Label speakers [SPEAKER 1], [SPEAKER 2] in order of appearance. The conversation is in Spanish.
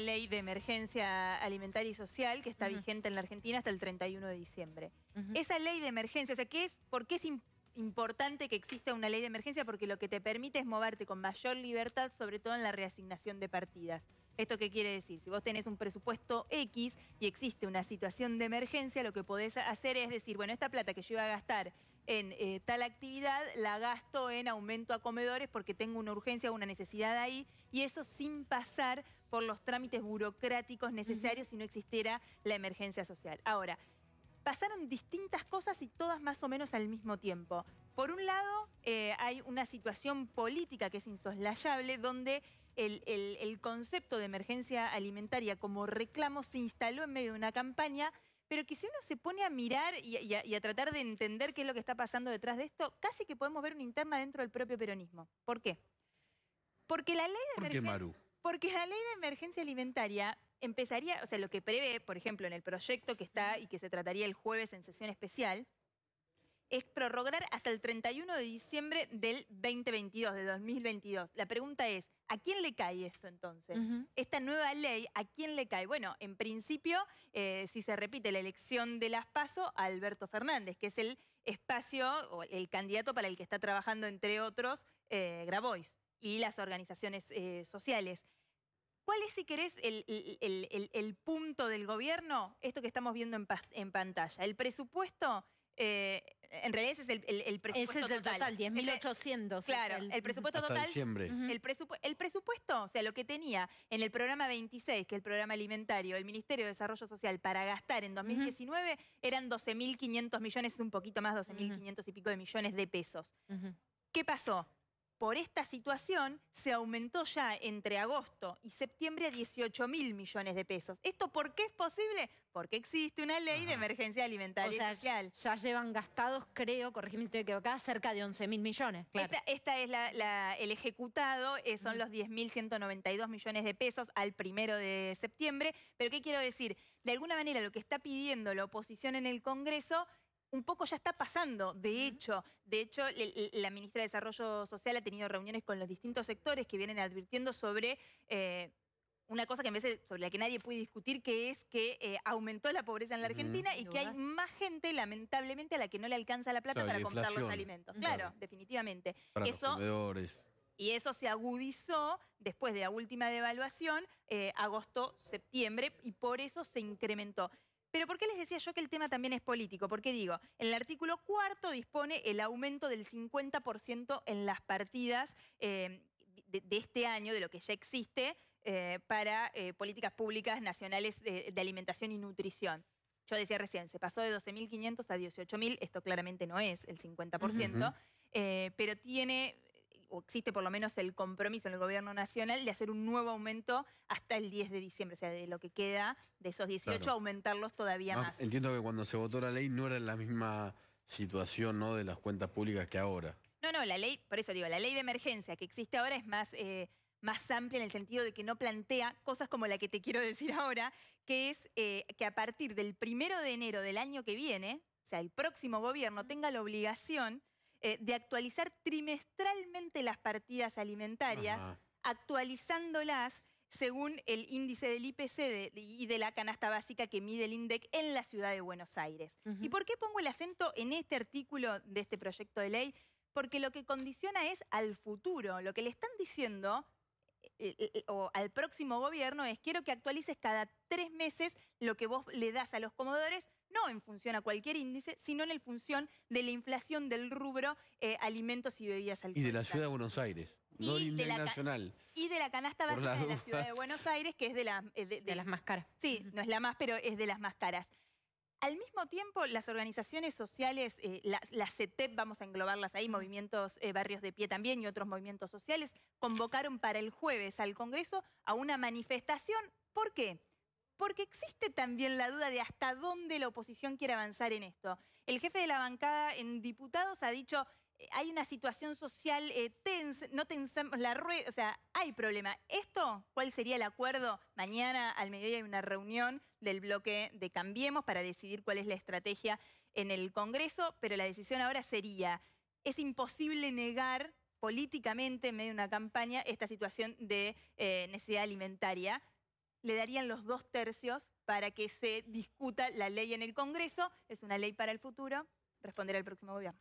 [SPEAKER 1] ley de emergencia alimentaria y social que está vigente en la Argentina hasta el 31 de diciembre. Esa ley de emergencia, o sea, ¿qué es, ¿por qué es importante que exista una ley de emergencia? Porque lo que te permite es moverte con mayor libertad, sobre todo en la reasignación de partidas. ¿Esto qué quiere decir? Si vos tenés un presupuesto X y existe una situación de emergencia, lo que podés hacer es decir, bueno, esta plata que yo iba a gastar en eh, tal actividad, la gasto en aumento a comedores porque tengo una urgencia, una necesidad ahí, y eso sin pasar por los trámites burocráticos necesarios si no existiera la emergencia social. Ahora, pasaron distintas cosas y todas más o menos al mismo tiempo. Por un lado, eh, hay una situación política que es insoslayable, donde el, concepto de emergencia alimentaria como reclamo se instaló en medio de una campaña pero que si uno se pone a mirar y, a, tratar de entender qué es lo que está pasando detrás de esto, casi que podemos ver una interna dentro del propio peronismo. ¿Por qué? Porque la ley de Porque la ley de emergencia alimentaria empezaría, o sea, lo que prevé, por ejemplo, en el proyecto que está y que se trataría el jueves en sesión especial, es prorrogar hasta el 31 de diciembre del 2022, de 2022. La pregunta es, ¿a quién le cae esto entonces? Esta nueva ley, ¿a quién le cae? Bueno, en principio, eh, si se repite la elección de las PASO, Alberto Fernández, que es el espacio o el candidato para el que está trabajando, entre otros, eh, Grabois y las organizaciones eh, sociales. ¿Cuál es, si querés, el, punto del gobierno? Esto que estamos viendo en, pantalla. El presupuesto en realidad ese es el, el, el presupuesto total. el total, 10.800. Claro, el, presupuesto total. Diciembre. el, el presupuesto, o sea, lo que tenía en el programa 26, que es el programa alimentario, el Ministerio de Desarrollo Social para gastar en 2019 eran 12.500 millones, un poquito más, 12.500 y pico de millones de pesos. ¿Qué pasó? por esta situación se aumentó ya entre agosto y septiembre a 18 mil millones de pesos. ¿Esto por qué es posible? Porque existe una ley de emergencia alimentaria o sea, social. Ya llevan gastados, creo, corregime si estoy equivocada, cerca de 11 mil millones. Claro. Esta, es el ejecutado, eh, son los 192 millones de pesos al primero de septiembre. Pero ¿qué quiero decir? De alguna manera lo que está pidiendo la oposición en el Congreso un poco ya está pasando, de hecho. De hecho, la ministra de Desarrollo Social ha tenido reuniones con los distintos sectores que vienen advirtiendo sobre eh, una cosa que en sobre la que nadie puede discutir, que es que eh, aumentó la pobreza en la Argentina y que hay más gente, lamentablemente, a la que no le alcanza la plata para comprar los alimentos. Claro, definitivamente. Eso, y eso se agudizó después de la última devaluación, eh, agosto-septiembre, y por eso se incrementó. Pero ¿por qué les decía yo que el tema también es político? Porque digo, en el artículo cuarto dispone el aumento del 50% en las partidas em, de, este año, de lo que ya existe, eh, para eh, políticas públicas nacionales de, alimentación y nutrición. Yo decía recién, se pasó de 12.500 a 18.000, esto claramente no es el 50%, eh, pero tiene o existe por lo menos el compromiso en el gobierno nacional de hacer un nuevo aumento hasta el 10 de diciembre, o sea, de lo que queda de esos 18, aumentarlos todavía más, Entiendo que cuando se votó la ley no era la misma situación ¿no? de las cuentas públicas que ahora. No, no, la ley, por eso digo, la ley de emergencia que existe ahora es más... Eh, más amplia en el sentido de que no plantea cosas como la que te quiero decir ahora, que es eh, que a partir del primero de enero del año que viene, o sea, el próximo gobierno tenga la obligación eh, de actualizar trimestralmente las partidas alimentarias, actualizándolas según el índice del IPC y de la canasta básica que mide el INDEC en la ciudad de Buenos Aires. ¿Y por qué pongo el acento en este artículo de este proyecto de ley? Porque lo que condiciona es al futuro. Lo que le están diciendo eh, eh, eh, o al próximo gobierno es quiero que actualices cada tres meses lo que vos le das a los comodores, no en función a cualquier índice, sino en función de la inflación del rubro alimentos y bebidas alcohólicas. Y de la ciudad de Buenos Aires, no de la nacional. Y de la canasta básica de la ciudad de Buenos Aires, que es de las más caras. Sí, no es la más, pero es de las más caras. Al mismo tiempo, las organizaciones sociales, la eh, las, CETEP, vamos a englobarlas ahí, movimientos eh, barrios de pie también y otros movimientos sociales, convocaron para el jueves al Congreso a una manifestación. ¿Por qué? Porque existe también la duda de hasta dónde la oposición quiere avanzar en esto. El jefe de la bancada en diputados ha dicho, hay una situación social eh, tensa, no tensamos la rueda, o sea, hay problema. ¿Esto cuál sería el acuerdo? Mañana al mediodía hay una reunión del bloque de Cambiemos para decidir cuál es la estrategia en el Congreso, pero la decisión ahora sería, es imposible negar políticamente en medio de una campaña esta situación de eh, necesidad alimentaria. Le darían los dos tercios para que se discuta la ley en el Congreso. Es una ley para el futuro. responderá al próximo gobierno.